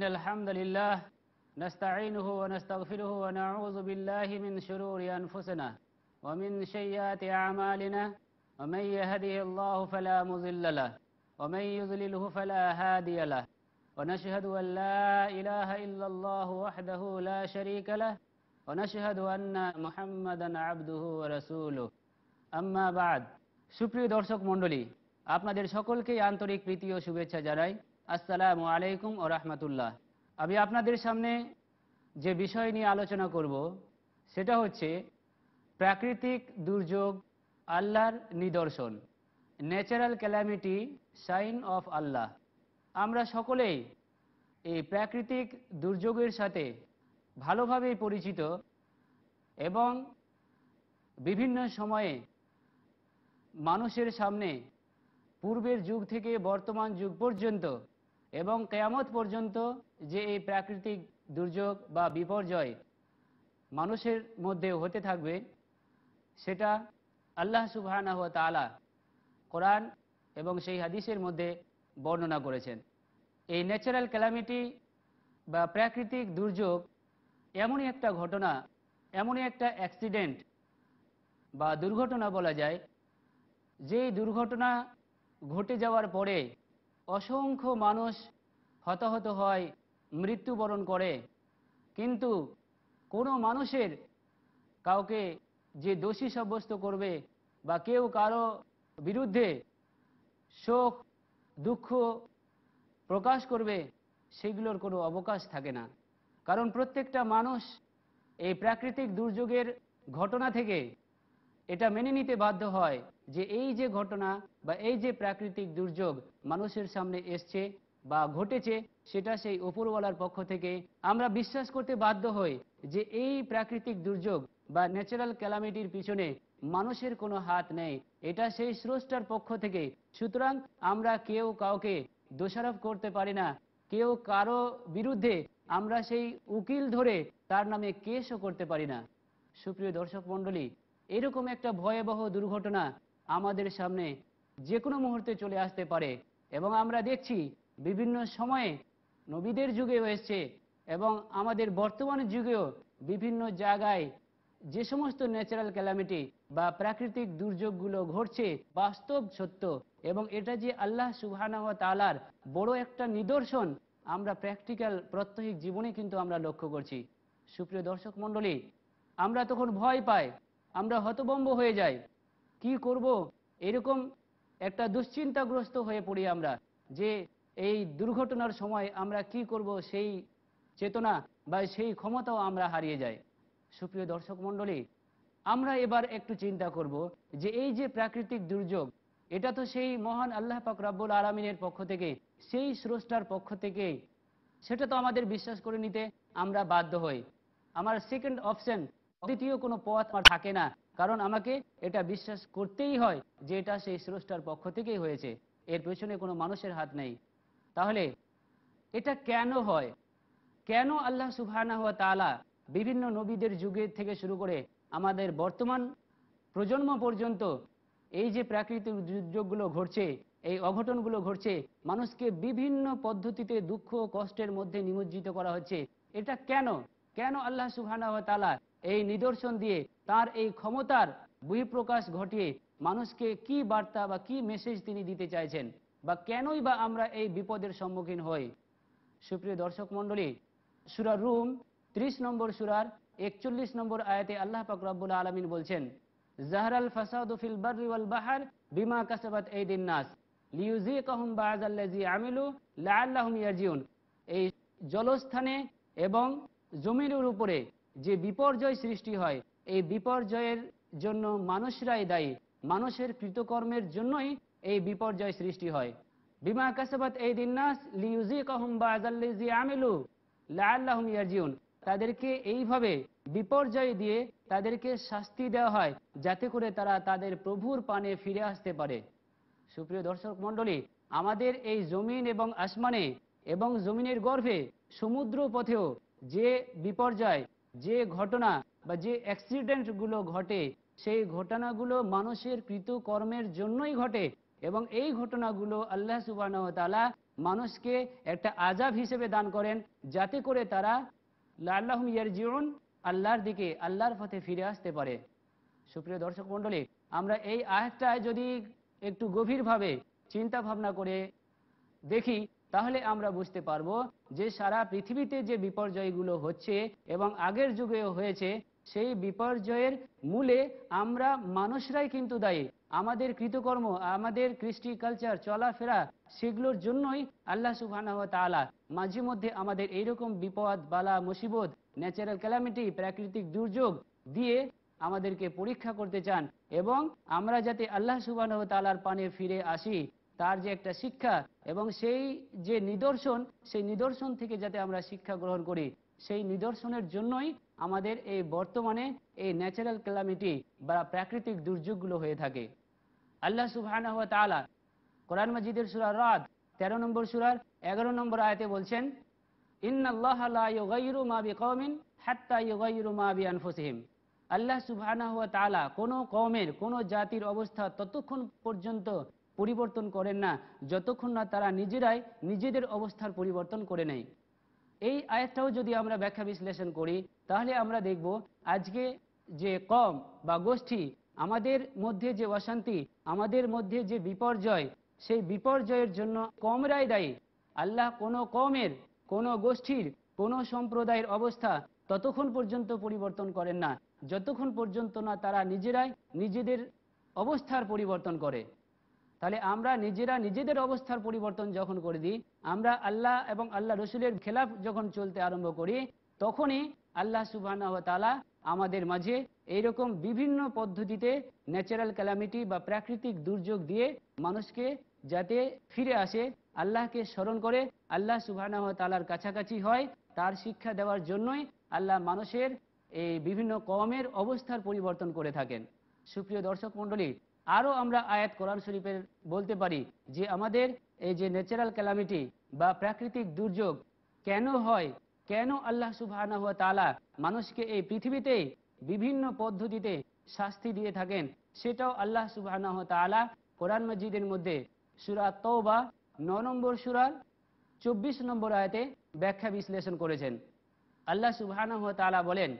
إن الحمد لله نستعينه ونستغفره ونعوذ بالله من شرور أنفسنا ومن سيئات أعمالنا ومن يهده الله فلا مضل له ومن يضلله فلا هادي له ونشهد أن لا إله إلا الله وحده لا شريك له ونشهد أن محمدا عبده ورسوله أما بعد সুপ্রিয় দর্শক মণ্ডলী আপনাদের সকলকে আন্তরিক প্রীতি ও শুভেচ্ছা জানাই আসসালামু আলাইকুম ও রহমতুল্লাহ আমি আপনাদের সামনে যে বিষয় নিয়ে আলোচনা করব সেটা হচ্ছে প্রাকৃতিক দুর্যোগ আল্লাহর নিদর্শন natural calamity sign of Allah আমরা সকলেই এই প্রাকৃতিক দুর্যোগের সাথে ভালোভাবেই পরিচিত এবং বিভিন্ন সময়ে মানুষের সামনে পূর্বের যুগ থেকে বর্তমান যুগ পর্যন্ত এবং কেয়ামত পর্যন্ত যে এই প্রাকৃতিক দুর্যোগ বা বিপর্যয় মানুষের মধ্যে হতে থাকবে সেটা আল্লাহ সুবাহ তালা কোরআন এবং সেই হাদিসের মধ্যে বর্ণনা করেছেন এই ন্যাচারাল ক্যালামিটি বা প্রাকৃতিক দুর্যোগ এমনই একটা ঘটনা এমনই একটা অ্যাক্সিডেন্ট বা দুর্ঘটনা বলা যায় যে দুর্ঘটনা ঘটে যাওয়ার পরে অসংখ্য মানুষ হতাহত হয় মৃত্যুবরণ করে কিন্তু কোনো মানুষের কাউকে যে দোষী সাব্যস্ত করবে বা কেউ কারো বিরুদ্ধে শোক দুঃখ প্রকাশ করবে সেগুলোর কোনো অবকাশ থাকে না কারণ প্রত্যেকটা মানুষ এই প্রাকৃতিক দুর্যোগের ঘটনা থেকে এটা মেনে নিতে বাধ্য হয় যে এই যে ঘটনা বা এই যে প্রাকৃতিক দুর্যোগ মানুষের সামনে এসছে বা ঘটেছে সেটা সেই ওপরওয়ালার পক্ষ থেকে আমরা বিশ্বাস করতে বাধ্য হই যে এই প্রাকৃতিক দুর্যোগ বা ন্যাচারাল ক্যালামিটির পিছনে মানুষের কোনো হাত নেই এটা সেই স্রষ্টার পক্ষ থেকে সুতরাং আমরা কেউ কাউকে দোষারোপ করতে পারি না কেউ কারো বিরুদ্ধে আমরা সেই উকিল ধরে তার নামে কেসও করতে পারি না সুপ্রিয় দর্শক মন্ডলী এরকম একটা ভয়াবহ দুর্ঘটনা আমাদের সামনে যে কোনো মুহূর্তে চলে আসতে পারে এবং আমরা দেখছি বিভিন্ন সময়ে নবীদের যুগে হয়েছে এবং আমাদের বর্তমান যুগেও বিভিন্ন জায়গায় যে সমস্ত ন্যাচারাল ক্যালামিটি বা প্রাকৃতিক দুর্যোগগুলো ঘটছে বাস্তব সত্য এবং এটা যে আল্লাহ সুবাহানা তালার বড় একটা নিদর্শন আমরা প্র্যাকটিক্যাল প্রত্যহিক জীবনে কিন্তু আমরা লক্ষ্য করছি সুপ্রিয় দর্শক মণ্ডলী আমরা তখন ভয় পাই আমরা হতবম্ব হয়ে যাই কি করব এরকম একটা দুশ্চিন্তাগ্রস্ত হয়ে পড়ি আমরা যে এই দুর্ঘটনার সময় আমরা কি করব সেই চেতনা বা সেই ক্ষমতাও আমরা হারিয়ে যাই সুপ্রিয় দর্শক মণ্ডলী আমরা এবার একটু চিন্তা করব যে এই যে প্রাকৃতিক দুর্যোগ এটা তো সেই মহান আল্লাহ পাক রাব্বুল আলমিনের পক্ষ থেকে সেই স্রষ্টার পক্ষ থেকে সেটা তো আমাদের বিশ্বাস করে নিতে আমরা বাধ্য হই আমার সেকেন্ড অপশন দ্বিতীয় কোনো পথ আমার থাকে না কারণ আমাকে এটা বিশ্বাস করতেই হয় যে এটা সেই স্রষ্টার পক্ষ থেকেই হয়েছে এর পেছনে কোনো মানুষের হাত নেই তাহলে এটা কেন হয় কেন আল্লাহ সুবাহানা হওয়া তালা বিভিন্ন নবীদের যুগে থেকে শুরু করে আমাদের বর্তমান প্রজন্ম পর্যন্ত এই যে প্রাকৃতিক দুর্যোগগুলো ঘটছে এই অঘটনগুলো ঘটছে মানুষকে বিভিন্ন পদ্ধতিতে দুঃখ কষ্টের মধ্যে নিমজ্জিত করা হচ্ছে এটা কেন কেন আল্লাহ সুবাহানা হওয়া তালা এই নিদর্শন দিয়ে তার এই ক্ষমতার বহিঃপ্রকাশ ঘটিয়ে মানুষকে কি বার্তা বা কি মেসেজ তিনি দিতে চাইছেন বা কেনই বা আমরা এই বিপদের সম্মুখীন হই সুপ্রিয় দর্শক মন্ডলী সুরার রুম ত্রিশ নম্বর সুরার একচল্লিশ নম্বর আয়াতে আল্লাহ পাক রব্বুল আলমিন বলছেন জাহরাল ফাসাদ ফিল ওয়াল বাহার বিমা কাসাবাত এই দিন নাস লিউজিকাহুম বাযাল্লাযী আমিলু লাআল্লাহুম ইয়ারজিউন এই জলস্থানে এবং জমিনের উপরে যে বিপর্যয় সৃষ্টি হয় এই বিপর্যয়ের জন্য মানুষরাই দায়ী মানুষের কৃতকর্মের জন্যই এই বিপর্যয় সৃষ্টি হয় বিমা কাসাবাত এই দিনাস লিউজি আজাল্লিজি আমিলু লাল্লাহম ইয়ারজিউন তাদেরকে এইভাবে বিপর্যয় দিয়ে তাদেরকে শাস্তি দেওয়া হয় যাতে করে তারা তাদের প্রভুর পানে ফিরে আসতে পারে সুপ্রিয় দর্শক মণ্ডলী আমাদের এই জমিন এবং আসমানে এবং জমিনের গর্ভে সমুদ্র পথেও যে বিপর্যয় যে ঘটনা বা যে অ্যাক্সিডেন্টগুলো ঘটে সেই ঘটনাগুলো মানুষের কৃতকর্মের জন্যই ঘটে এবং এই ঘটনাগুলো আল্লাহ সুবাহতালা মানুষকে একটা আজাব হিসেবে দান করেন যাতে করে তারা আল্লাহ ইয়ার জীবন আল্লাহর দিকে আল্লাহর পথে ফিরে আসতে পারে সুপ্রিয় দর্শক মন্ডলী আমরা এই আয়াতটায় যদি একটু গভীরভাবে চিন্তা ভাবনা করে দেখি তাহলে আমরা বুঝতে পারবো যে সারা পৃথিবীতে যে বিপর্যয়গুলো হচ্ছে এবং আগের যুগেও হয়েছে সেই বিপর্যয়ের মূলে আমরা মানুষরাই কিন্তু দায়ী আমাদের কৃতকর্ম আমাদের কৃষ্টি কালচার চলাফেরা সেগুলোর জন্যই আল্লাহ সুবাহ তালা মাঝে মধ্যে আমাদের এইরকম বিপদ বালা মুসিবত ন্যাচারাল ক্যালামিটি প্রাকৃতিক দুর্যোগ দিয়ে আমাদেরকে পরীক্ষা করতে চান এবং আমরা যাতে আল্লাহ সুবাহ তালার পানে ফিরে আসি তার যে একটা শিক্ষা এবং সেই যে নিদর্শন সেই নিদর্শন থেকে যাতে আমরা শিক্ষা গ্রহণ করি সেই নিদর্শনের জন্যই আমাদের এই বর্তমানে এই ন্যাচারাল ক্যালামিটি বা প্রাকৃতিক দুর্যোগগুলো হয়ে থাকে আল্লাহ সুবাহ কোরআন মজিদের সুরার রাত তেরো নম্বর সুরার এগারো নম্বর আয়তে বলছেন আল্লাহ সুবাহ কোন কমের কোন জাতির অবস্থা ততক্ষণ পর্যন্ত পরিবর্তন করেন না যতক্ষণ না তারা নিজেরাই নিজেদের অবস্থার পরিবর্তন করে নেয় এই আয়াতটাও যদি আমরা ব্যাখ্যা বিশ্লেষণ করি তাহলে আমরা দেখব আজকে যে কম বা গোষ্ঠী আমাদের মধ্যে যে অশান্তি আমাদের মধ্যে যে বিপর্যয় সেই বিপর্যয়ের জন্য কমরাই দায়ী আল্লাহ কোনো কমের কোনো গোষ্ঠীর কোনো সম্প্রদায়ের অবস্থা ততক্ষণ পর্যন্ত পরিবর্তন করেন না যতক্ষণ পর্যন্ত না তারা নিজেরাই নিজেদের অবস্থার পরিবর্তন করে তাহলে আমরা নিজেরা নিজেদের অবস্থার পরিবর্তন যখন করে দিই আমরা আল্লাহ এবং আল্লাহ রসুলের খেলাফ যখন চলতে আরম্ভ করি তখনই আল্লাহ সুবাহ তালা আমাদের মাঝে এইরকম বিভিন্ন পদ্ধতিতে ন্যাচারাল ক্যালামিটি বা প্রাকৃতিক দুর্যোগ দিয়ে মানুষকে যাতে ফিরে আসে আল্লাহকে স্মরণ করে আল্লাহ সুবাহ তালার কাছাকাছি হয় তার শিক্ষা দেওয়ার জন্যই আল্লাহ মানুষের এই বিভিন্ন কমের অবস্থার পরিবর্তন করে থাকেন সুপ্রিয় দর্শক মন্ডলী আরও আমরা আয়াত কোরআন শরীফের বলতে পারি যে আমাদের এই যে ন্যাচারাল ক্যালামিটি বা প্রাকৃতিক দুর্যোগ কেন হয় কেন আল্লাহ সুবাহ তালা মানুষকে এই পৃথিবীতে বিভিন্ন পদ্ধতিতে শাস্তি দিয়ে থাকেন সেটাও আল্লাহ সুবাহ তালা কোরআন মসজিদের মধ্যে সুরা তৌবা ন নম্বর সুরার চব্বিশ নম্বর আয়তে ব্যাখ্যা বিশ্লেষণ করেছেন আল্লাহ সুবাহ তালা বলেন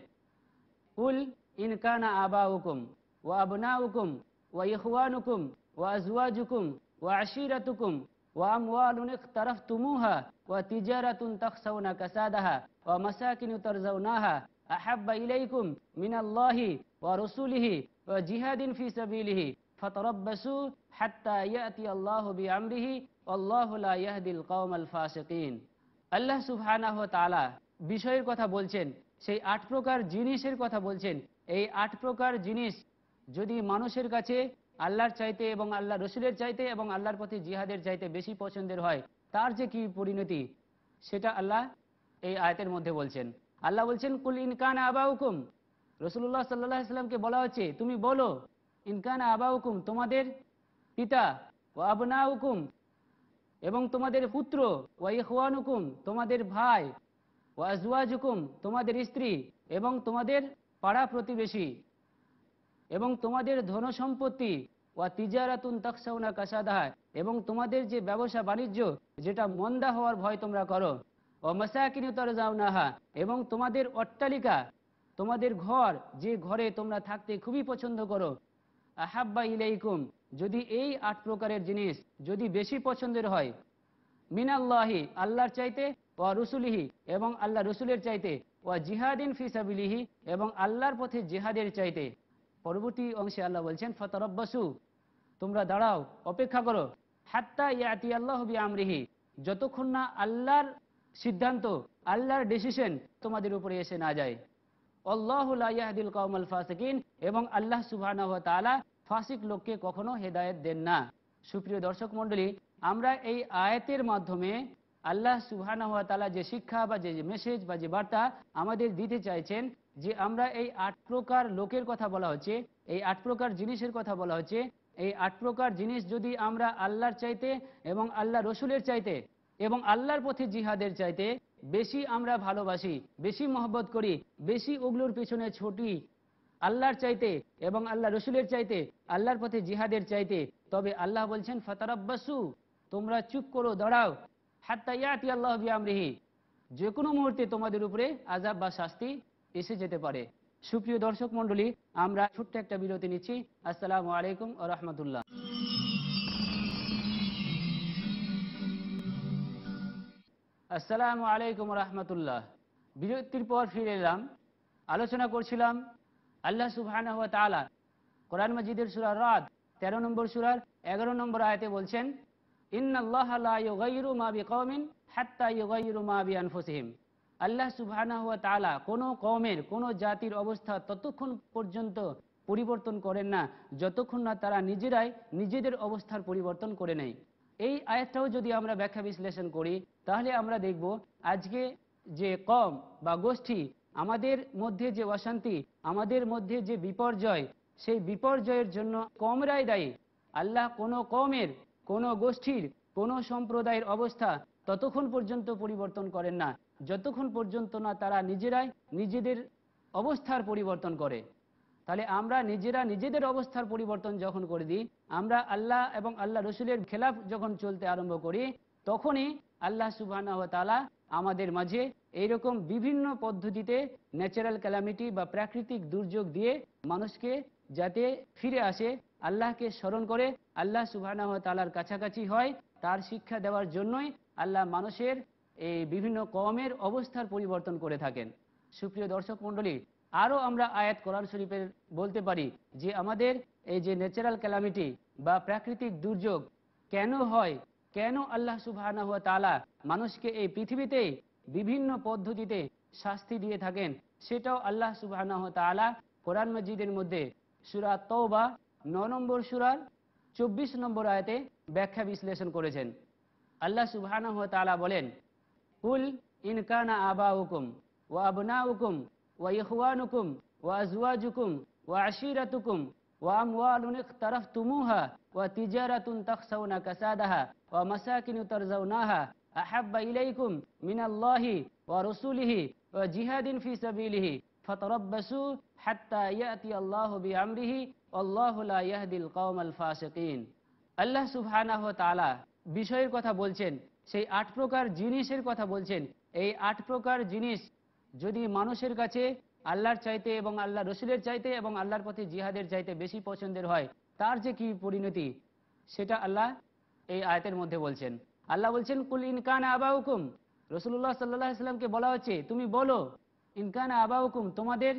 উল ইনকানা আবা হুকুম ও আবনা হুকুম ওয়াইহুয়ানুকুম ওয়াজুয়াজুকুম ওয়াশিরাতুকুম وأموال اقترفتموها وتجارة تخشون كسادها ومساكن ترزوناها أحب إليكم من الله ورسوله وجهاد في سبيله فتربصوا حتى يأتي الله بأمره والله لا يهدي القوم الفاسقين আল্লাহ সুবহানাহ তাআলা বিষয়ের কথা বলছেন সেই আট প্রকার জিনিসের কথা বলছেন এই আট প্রকার জিনিস যদি মানুষের কাছে আল্লাহর চাইতে এবং আল্লাহ রসুলের চাইতে এবং আল্লাহর পথে জিহাদের চাইতে বেশি পছন্দের হয় তার যে কি পরিণতি সেটা আল্লাহ এই আয়তের মধ্যে বলছেন আল্লাহ বলছেন কুল ইনকান আবা হুকুম রসুল্লাহ সাল্লাহ ইসলামকে বলা হচ্ছে তুমি বলো ইনকান হুকুম তোমাদের পিতা ও আবনা হুকুম এবং তোমাদের পুত্র ওয়া ইহওয়ান হুকুম তোমাদের ভাই ও আজওয়াজ হুকুম তোমাদের স্ত্রী এবং তোমাদের পাড়া প্রতিবেশী এবং তোমাদের ধন সম্পত্তি ওয়া তিজারাতুন তাকসাউনা কাসাদাহা এবং তোমাদের যে ব্যবসা বাণিজ্য যেটা মন্দা হওয়ার ভয় তোমরা করো ও মাসাকিনে তরজাউনাহা এবং তোমাদের অট্টালিকা তোমাদের ঘর যে ঘরে তোমরা থাকতে খুবই পছন্দ করো আহাব্বা ইলাইকুম যদি এই আট প্রকারের জিনিস যদি বেশি পছন্দের হয় মিনাল্লাহি আল্লাহর চাইতে ও রসুলিহি এবং আল্লাহ রসুলের চাইতে ও জিহাদিন ফিসাবিলিহি এবং আল্লাহর পথে জিহাদের চাইতে পরবর্তী অংশে আল্লাহ বলছেন ফতরব্বাসু তোমরা দাঁড়াও অপেক্ষা করো হাত্তা ইয়াতি আল্লাহ বি আমরিহি যতক্ষণ না আল্লাহর সিদ্ধান্ত আল্লাহর ডিসিশন তোমাদের উপরে এসে না যায় অল্লাহুল কৌমল ফাসিকিন এবং আল্লাহ সুবাহ ফাসিক লোককে কখনো হেদায়ত দেন না সুপ্রিয় দর্শক মন্ডলী আমরা এই আয়াতের মাধ্যমে আল্লাহ সুবাহ যে শিক্ষা বা যে মেসেজ বা যে বার্তা আমাদের দিতে চাইছেন যে আমরা এই আট প্রকার লোকের কথা বলা হচ্ছে এই আট প্রকার জিনিসের কথা বলা হচ্ছে এই আট প্রকার জিনিস যদি আমরা আল্লাহর চাইতে এবং আল্লাহ রসুলের চাইতে এবং আল্লাহর পথে জিহাদের চাইতে বেশি আমরা ভালোবাসি বেশি মহব্বত করি বেশি ওগুলোর পিছনে ছুটি আল্লাহর চাইতে এবং আল্লাহ রসুলের চাইতে আল্লাহর পথে জিহাদের চাইতে তবে আল্লাহ বলছেন ফতারাব্বাসু তোমরা চুপ করো দাঁড়াও হাত্তাইয়াতি আল্লাহ বিয়ামরিহি যে কোনো মুহূর্তে তোমাদের উপরে আজাব বা শাস্তি এসে যেতে পারে সুপ্রিয় দর্শক মন্ডলী আমরা ছোট্ট একটা বিরতি নিচ্ছি আসসালামু আলাইকুম রহমতুল্লাহ আসসালামু আলাইকুম রহমতুল্লাহ বিরতির পর ফিরে এলাম আলোচনা করছিলাম আল্লাহ সুবাহানা তালা কোরআন মজিদের সুরার রাত তেরো নম্বর সুরার এগারো নম্বর আয়তে বলছেন ইন্নআল্লাহ মা বি কৌমিন হাত্তা মা বি আল্লাহ সুবাহ হুয়া তালা কোনো কমের কোনো জাতির অবস্থা ততক্ষণ পর্যন্ত পরিবর্তন করেন না যতক্ষণ না তারা নিজেরাই নিজেদের অবস্থার পরিবর্তন করে নেয় এই আয়াতটাও যদি আমরা ব্যাখ্যা বিশ্লেষণ করি তাহলে আমরা দেখব আজকে যে কম বা গোষ্ঠী আমাদের মধ্যে যে অশান্তি আমাদের মধ্যে যে বিপর্যয় সেই বিপর্যয়ের জন্য কমরাই দায়ী আল্লাহ কোনো কমের কোনো গোষ্ঠীর কোনো সম্প্রদায়ের অবস্থা ততক্ষণ পর্যন্ত পরিবর্তন করেন না যতক্ষণ পর্যন্ত না তারা নিজেরাই নিজেদের অবস্থার পরিবর্তন করে তাহলে আমরা নিজেরা নিজেদের অবস্থার পরিবর্তন যখন করে দিই আমরা আল্লাহ এবং আল্লাহ রসুলের খেলাফ যখন চলতে আরম্ভ করি তখনই আল্লাহ সুবাহ তালা আমাদের মাঝে এইরকম বিভিন্ন পদ্ধতিতে ন্যাচারাল ক্যালামিটি বা প্রাকৃতিক দুর্যোগ দিয়ে মানুষকে যাতে ফিরে আসে আল্লাহকে স্মরণ করে আল্লাহ সুবাহ তালার কাছাকাছি হয় তার শিক্ষা দেওয়ার জন্যই আল্লাহ মানুষের এই বিভিন্ন কমের অবস্থার পরিবর্তন করে থাকেন সুপ্রিয় দর্শক মন্ডলী আরও আমরা আয়াত কোরআন শরীফের বলতে পারি যে আমাদের এই যে ন্যাচারাল ক্যালামিটি বা প্রাকৃতিক দুর্যোগ কেন হয় কেন আল্লাহ হওয়া তালা মানুষকে এই পৃথিবীতে বিভিন্ন পদ্ধতিতে শাস্তি দিয়ে থাকেন সেটাও আল্লাহ সুবাহ তালা কোরআন মসজিদের মধ্যে সুরা বা ন নম্বর সুরার চব্বিশ নম্বর আয়াতে ব্যাখ্যা বিশ্লেষণ করেছেন আল্লাহ হওয়া তালা বলেন قل إن كان آباؤكم وأبناؤكم وإخوانكم وأزواجكم وعشيرتكم وأموال اقترفتموها وتجارة تخشون كسادها ومساكن ترزوناها أحب إليكم من الله ورسوله وجهاد في سبيله فتربصوا حتى يأتي الله بأمره والله لا يهدي القوم الفاسقين الله سبحانه وتعالى بشير বিষয়ের কথা বলছেন সেই আট প্রকার জিনিসের কথা বলছেন এই আট প্রকার জিনিস যদি মানুষের কাছে আল্লাহর চাইতে এবং আল্লাহ রসুলের চাইতে এবং আল্লাহর পথে জিহাদের চাইতে বেশি পছন্দের হয় তার যে কি পরিণতি সেটা আল্লাহ এই আয়তের মধ্যে বলছেন আল্লাহ বলছেন কুল ইনকান আবা হুকুম রসুল্লাহ সাল্লাহ ইসলামকে বলা হচ্ছে তুমি বলো ইনকান আবা হুকুম তোমাদের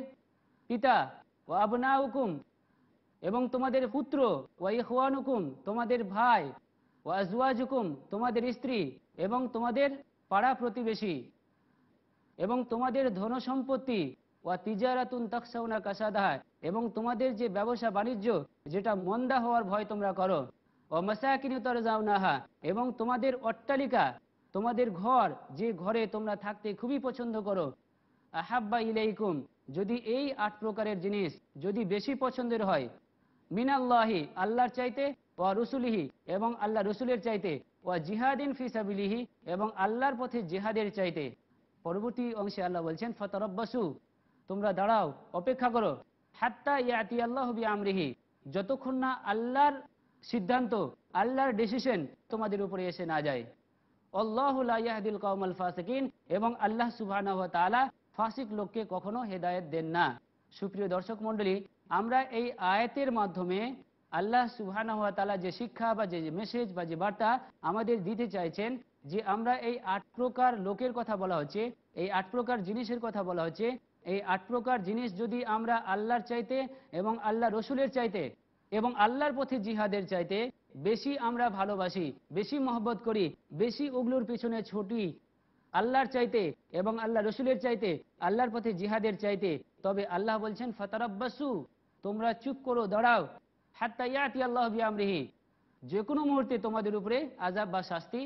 পিতা ও আবনা হুকুম এবং তোমাদের পুত্র ওয়াই ইহওয়ান হুকুম তোমাদের ভাই ওয়াজুয়াজুকুম তোমাদের স্ত্রী এবং তোমাদের পাড়া প্রতিবেশী এবং তোমাদের ধন সম্পত্তি ওয়া তিজারাতুন তাকসাউনা কাসাদাহা এবং তোমাদের যে ব্যবসা বাণিজ্য যেটা মন্দা হওয়ার ভয় তোমরা করো ও মাসাকিনি তরজাউনাহা এবং তোমাদের অট্টালিকা তোমাদের ঘর যে ঘরে তোমরা থাকতে খুবই পছন্দ করো আহাব্বা ইলাইকুম যদি এই আট প্রকারের জিনিস যদি বেশি পছন্দের হয় মিনাল্লাহি আল্লাহর চাইতে ও রসুলিহি এবং আল্লাহ রসুলের চাইতে ও জিহাদিন ফিসাবিলিহি এবং আল্লাহর পথে জিহাদের চাইতে পরবর্তী অংশে আল্লাহ বলছেন ফতরব্বাসু তোমরা দাঁড়াও অপেক্ষা করো হাত্তা ইয়াতি আল্লাহবি আমরিহি যতক্ষণ না আল্লাহর সিদ্ধান্ত আল্লাহর ডিসিশন তোমাদের উপরে এসে না যায় অল্লাহুল কৌমল ফাসিকিন এবং আল্লাহ সুবাহ তালা ফাসিক লোককে কখনো হেদায়ত দেন না সুপ্রিয় দর্শক মন্ডলী আমরা এই আয়াতের মাধ্যমে আল্লাহ সুহানা হাত তালা যে শিক্ষা বা যে মেসেজ বা যে বার্তা আমাদের দিতে চাইছেন যে আমরা এই আট প্রকার লোকের কথা বলা হচ্ছে এই আট প্রকার জিনিসের কথা বলা হচ্ছে এই আট প্রকার জিনিস যদি আমরা আল্লাহর চাইতে এবং আল্লাহ রসুলের চাইতে এবং আল্লাহর পথে জিহাদের চাইতে বেশি আমরা ভালোবাসি বেশি মহব্বত করি বেশি ওগুলোর পিছনে ছুটি আল্লাহর চাইতে এবং আল্লাহ রসুলের চাইতে আল্লাহর পথে জিহাদের চাইতে তবে আল্লাহ বলছেন ফতারাব্বাসু তোমরা চুপ করো দাঁড়াও আল্লাহ যে কোনো মুহূর্তে তোমাদের উপরে আজাব বা শাস্তি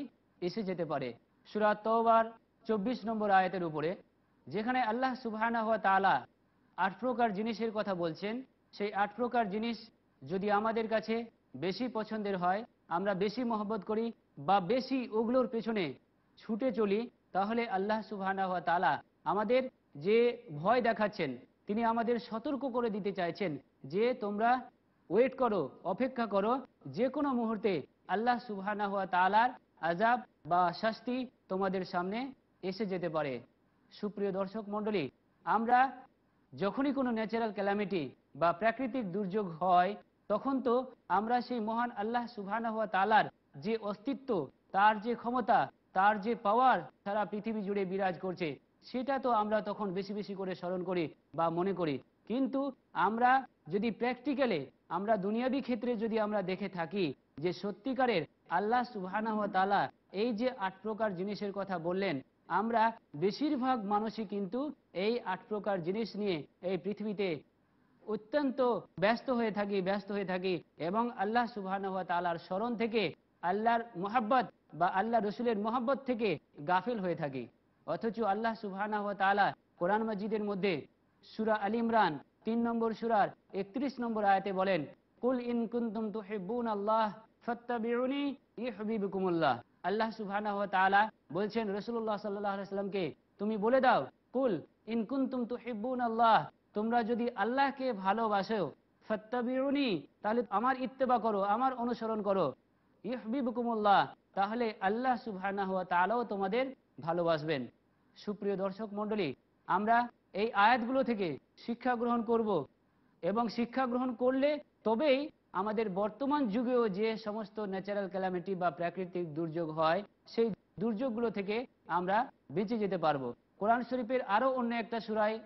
এসে যেতে পারে সুরা তোবার চব্বিশ নম্বর আয়াতের উপরে যেখানে আল্লাহ সুবাহানা হওয়া তালা আট প্রকার জিনিসের কথা বলছেন সেই আট প্রকার জিনিস যদি আমাদের কাছে বেশি পছন্দের হয় আমরা বেশি মহব্বত করি বা বেশি ওগুলোর পেছনে ছুটে চলি তাহলে আল্লাহ সুবাহানা হওয়া তালা আমাদের যে ভয় দেখাচ্ছেন তিনি আমাদের সতর্ক করে দিতে চাইছেন যে তোমরা ওয়েট করো অপেক্ষা করো যে কোনো মুহূর্তে আল্লাহ সুবাহ হওয়া তালার আজাব বা শাস্তি তোমাদের সামনে এসে যেতে পারে সুপ্রিয় দর্শক মন্ডলী আমরা যখনই কোনো ন্যাচারাল ক্যালামিটি বা প্রাকৃতিক দুর্যোগ হয় তখন তো আমরা সেই মহান আল্লাহ সুবাহ হওয়া তালার যে অস্তিত্ব তার যে ক্ষমতা তার যে পাওয়ার সারা পৃথিবী জুড়ে বিরাজ করছে সেটা তো আমরা তখন বেশি বেশি করে স্মরণ করি বা মনে করি কিন্তু আমরা যদি প্র্যাকটিক্যালে আমরা দুনিয়াবি ক্ষেত্রে যদি আমরা দেখে থাকি যে সত্যিকারের আল্লাহ সুবাহ এই যে আট প্রকার জিনিসের কথা বললেন আমরা বেশিরভাগ মানুষই কিন্তু এই আট প্রকার জিনিস নিয়ে এই পৃথিবীতে অত্যন্ত ব্যস্ত হয়ে থাকি ব্যস্ত হয়ে থাকি এবং আল্লাহ সুবাহ তালার স্মরণ থেকে আল্লাহর মোহাব্বত বা আল্লাহ রসুলের মোহাব্বত থেকে গাফিল হয়ে থাকি অথচ আল্লাহ সুবাহ কোরআন মসজিদের মধ্যে সুরা আলিমরান তিন নম্বর সুরার একত্রিশ নম্বর আয়তে বলেন কুল ইন কুন্তুম তুহিবুন আল্লাহ ফত্তাবিউনি ইহবিবুকুমুল্লাহ আল্লাহ বলছেন সাল্লামকে তুমি বলে দাও কুল ইন আল্লাহ তোমরা যদি আল্লাহকে ভালোবাসো তাহলে আমার ইত্তেবা করো আমার অনুসরণ করো ইহবিবুকুমুল্লাহ তাহলে আল্লাহ সুবাহ তোমাদের ভালোবাসবেন সুপ্রিয় দর্শক মন্ডলী আমরা এই আয়াতগুলো থেকে শিক্ষা গ্রহণ করব এবং শিক্ষা গ্রহণ করলে তবেই আমাদের বর্তমান যুগেও যে সমস্ত ন্যাচারাল ক্যালামিটি বা প্রাকৃতিক দুর্যোগ হয় সেই দুর্যোগগুলো থেকে আমরা বেঁচে যেতে পারবো কোরআন শরীফের আরও অন্য একটা সুরায়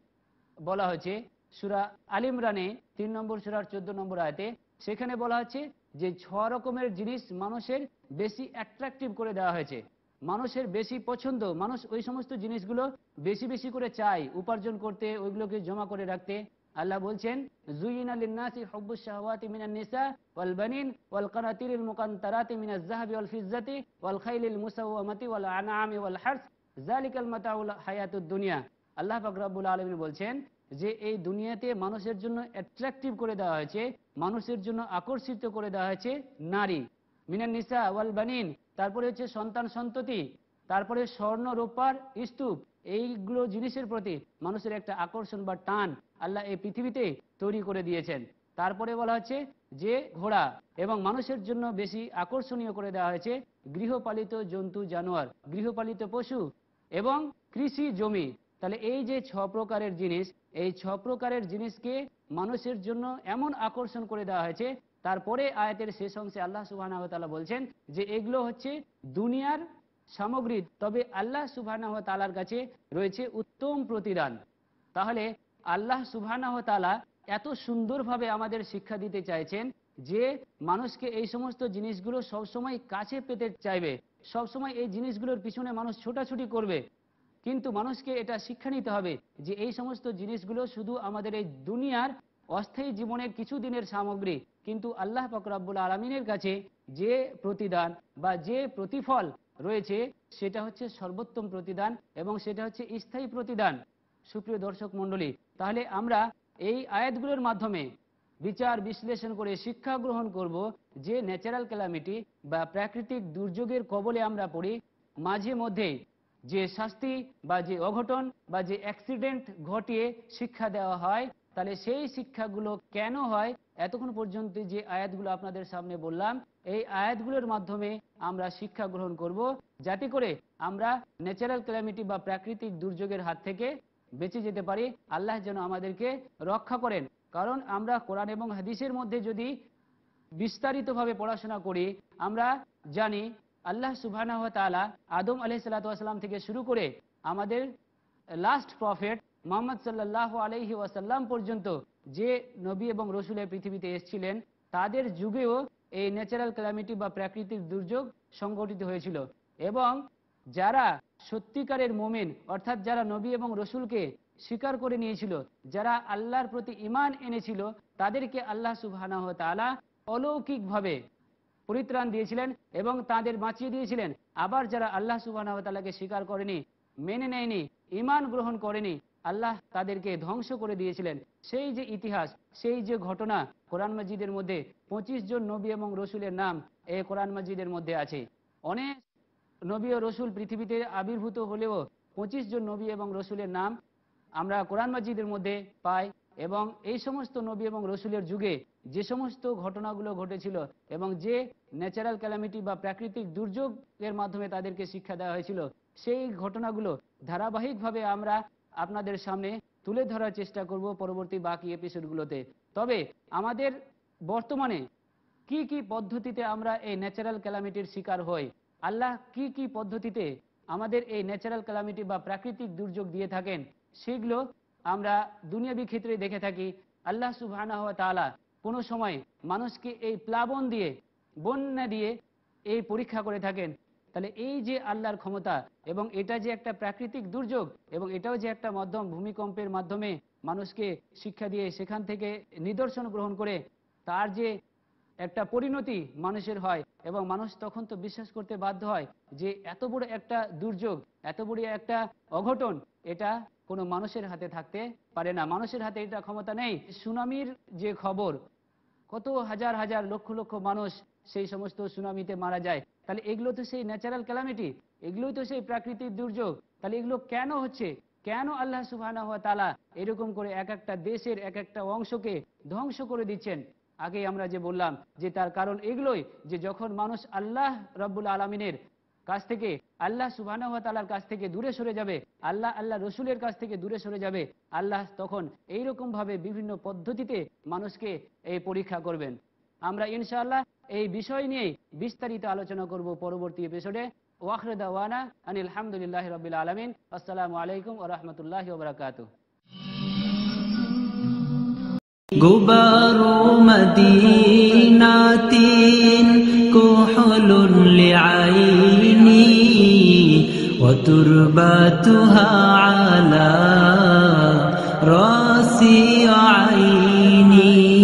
বলা হয়েছে সুরা আলিমরানে তিন নম্বর সুরার চোদ্দ নম্বর আয়তে সেখানে বলা হচ্ছে যে ছ রকমের জিনিস মানুষের বেশি অ্যাট্রাকটিভ করে দেওয়া হয়েছে মানুষের বেশি পছন্দ মানুষ ওই সমস্ত জিনিসগুলো বেশি বেশি করে চায় উপার্জন করতে ওইগুলোকে জমা করে রাখতে আল্লাহ বলছেন শাহওয়াতি মিনান নিসা ওয়াল বানিন ওয়াল কানাতিরিল মুকান্তারাতি মিনাজ যাহাবি ওয়াল ফিজ্জাতি ওয়াল খাইলিল মুসাওয়ামাতি ওয়াল আনআমি ওয়াল হারস যালিকাল মাতাউল হায়াতুদ দুনিয়া আল্লাহ পাক রব্বুল বলছেন যে এই দুনিয়াতে মানুষের জন্য অ্যাট্রাকটিভ করে দেওয়া হয়েছে মানুষের জন্য আকর্ষিত করে দেওয়া হয়েছে নারী মিনান নিসা ওয়াল বানিন তারপরে হচ্ছে সন্তান সন্ততি তারপরে স্বর্ণ রূপার স্তূপ এইগুলো জিনিসের প্রতি মানুষের একটা আকর্ষণ বা টান আল্লাহ এই পৃথিবীতে তৈরি করে দিয়েছেন তারপরে বলা হচ্ছে যে ঘোড়া এবং মানুষের জন্য বেশি আকর্ষণীয় করে দেওয়া হয়েছে গৃহপালিত জন্তু জানোয়ার গৃহপালিত পশু এবং কৃষি জমি তাহলে এই যে ছ প্রকারের জিনিস এই ছ প্রকারের জিনিসকে মানুষের জন্য এমন আকর্ষণ করে দেওয়া হয়েছে তারপরে আয়াতের শেষ অংশে আল্লাহ সুবাহ বলছেন যে এগুলো হচ্ছে দুনিয়ার সামগ্রী তবে আল্লাহ সুবাহ তালার কাছে রয়েছে উত্তম প্রতিদান তাহলে আল্লাহ সুবাহ তালা এত সুন্দরভাবে আমাদের শিক্ষা দিতে চাইছেন যে মানুষকে এই সমস্ত জিনিসগুলো সবসময় কাছে পেতে চাইবে সবসময় এই জিনিসগুলোর পিছনে মানুষ ছোটাছুটি করবে কিন্তু মানুষকে এটা শিক্ষা নিতে হবে যে এই সমস্ত জিনিসগুলো শুধু আমাদের এই দুনিয়ার অস্থায়ী জীবনের কিছু দিনের সামগ্রী কিন্তু আল্লাহ ফকরাবুল আলমিনের কাছে যে প্রতিদান বা যে প্রতিফল রয়েছে সেটা হচ্ছে সর্বোত্তম প্রতিদান এবং সেটা হচ্ছে স্থায়ী প্রতিদান সুপ্রিয় দর্শক মন্ডলী তাহলে আমরা এই আয়াতগুলোর মাধ্যমে বিচার বিশ্লেষণ করে শিক্ষা গ্রহণ করব যে ন্যাচারাল ক্যালামিটি বা প্রাকৃতিক দুর্যোগের কবলে আমরা পড়ি মাঝে মধ্যে যে শাস্তি বা যে অঘটন বা যে অ্যাক্সিডেন্ট ঘটিয়ে শিক্ষা দেওয়া হয় তাহলে সেই শিক্ষাগুলো কেন হয় এতক্ষণ পর্যন্ত যে আয়াতগুলো আপনাদের সামনে বললাম এই আয়াতগুলোর মাধ্যমে আমরা শিক্ষা গ্রহণ করব যাতে করে আমরা ন্যাচারাল ক্যালামিটি বা প্রাকৃতিক দুর্যোগের হাত থেকে বেঁচে যেতে পারি আল্লাহ যেন আমাদেরকে রক্ষা করেন কারণ আমরা কোরআন এবং হাদিসের মধ্যে যদি বিস্তারিতভাবে পড়াশোনা করি আমরা জানি আল্লাহ সুবাহ তালা আদম আলহ সাল্লাম থেকে শুরু করে আমাদের লাস্ট প্রফেট মোহাম্মদ সাল্লাহ আলহি ওয়াসাল্লাম পর্যন্ত যে নবী এবং রসুলের পৃথিবীতে এসছিলেন তাদের যুগেও এই ন্যাচারাল ক্যালামিটি বা প্রাকৃতিক দুর্যোগ সংগঠিত হয়েছিল এবং যারা সত্যিকারের মোমেন অর্থাৎ যারা নবী এবং রসুলকে স্বীকার করে নিয়েছিল যারা আল্লাহর প্রতি ইমান এনেছিল তাদেরকে আল্লাহ সুবাহ তালা অলৌকিকভাবে পরিত্রাণ দিয়েছিলেন এবং তাদের বাঁচিয়ে দিয়েছিলেন আবার যারা আল্লাহ সুবাহ তালাকে স্বীকার করেনি মেনে নেয়নি ইমান গ্রহণ করেনি আল্লাহ তাদেরকে ধ্বংস করে দিয়েছিলেন সেই যে ইতিহাস সেই যে ঘটনা কোরআন মজিদের মধ্যে ২৫ জন নবী এবং রসুলের নাম এ কোরআন মজিদের মধ্যে আছে অনেক নবী ও রসুল পৃথিবীতে আবির্ভূত হলেও ২৫ জন নবী এবং রসুলের নাম আমরা কোরআন মজিদের মধ্যে পাই এবং এই সমস্ত নবী এবং রসুলের যুগে যে সমস্ত ঘটনাগুলো ঘটেছিল এবং যে ন্যাচারাল ক্যালামিটি বা প্রাকৃতিক দুর্যোগের মাধ্যমে তাদেরকে শিক্ষা দেওয়া হয়েছিল সেই ঘটনাগুলো ধারাবাহিকভাবে আমরা আপনাদের সামনে তুলে ধরার চেষ্টা করব পরবর্তী বাকি এপিসোডগুলোতে তবে আমাদের বর্তমানে কি কি পদ্ধতিতে আমরা এই ন্যাচারাল ক্যালামিটির শিকার হই আল্লাহ কি কি পদ্ধতিতে আমাদের এই ন্যাচারাল ক্যালামিটি বা প্রাকৃতিক দুর্যোগ দিয়ে থাকেন সেগুলো আমরা দুনিয়াবি ক্ষেত্রে দেখে থাকি আল্লাহ সুবাহ তালা কোনো সময় মানুষকে এই প্লাবন দিয়ে বন্যা দিয়ে এই পরীক্ষা করে থাকেন তাহলে এই যে আল্লাহর ক্ষমতা এবং এটা যে একটা প্রাকৃতিক দুর্যোগ এবং এটাও যে একটা মাধ্যম ভূমিকম্পের মাধ্যমে মানুষকে শিক্ষা দিয়ে সেখান থেকে নিদর্শন গ্রহণ করে তার যে একটা পরিণতি মানুষের হয় এবং মানুষ তখন তো বিশ্বাস করতে বাধ্য হয় যে এত বড় একটা দুর্যোগ এত বড় একটা অঘটন এটা কোনো মানুষের হাতে থাকতে পারে না মানুষের হাতে এটা ক্ষমতা নেই সুনামির যে খবর কত হাজার হাজার লক্ষ লক্ষ মানুষ সেই সমস্ত সুনামিতে মারা যায় তাহলে এগুলো তো সেই ন্যাচারাল ক্যালামিটি এগুলোই তো সেই প্রাকৃতিক দুর্যোগ তাহলে এগুলো কেন হচ্ছে কেন আল্লাহ হওয়া তালা এরকম করে এক একটা দেশের এক একটা অংশকে ধ্বংস করে দিচ্ছেন আগে আমরা যে বললাম যে তার কারণ এগুলোই যে যখন মানুষ আল্লাহ রব্বুল আলমিনের কাছ থেকে আল্লাহ সুবাহ তালার কাছ থেকে দূরে সরে যাবে আল্লাহ আল্লাহ রসুলের কাছ থেকে দূরে সরে যাবে আল্লাহ তখন এইরকম ভাবে বিভিন্ন পদ্ধতিতে মানুষকে এই পরীক্ষা করবেন আমরা ইনশাআল্লাহ এই বিষয় নিয়ে বিস্তারিত আলোচনা করব পরবর্তী এপিসোডে ওয়াখরুদ্দানা আনিলামদুলিল্লাহ রবিল আলমিন আসসালামু আলাইকুম ও রহমতুল্লাহ বরকাত গুবারো মদিনাতিন কোহলুন অতুর্বতুহালা রসি আইনি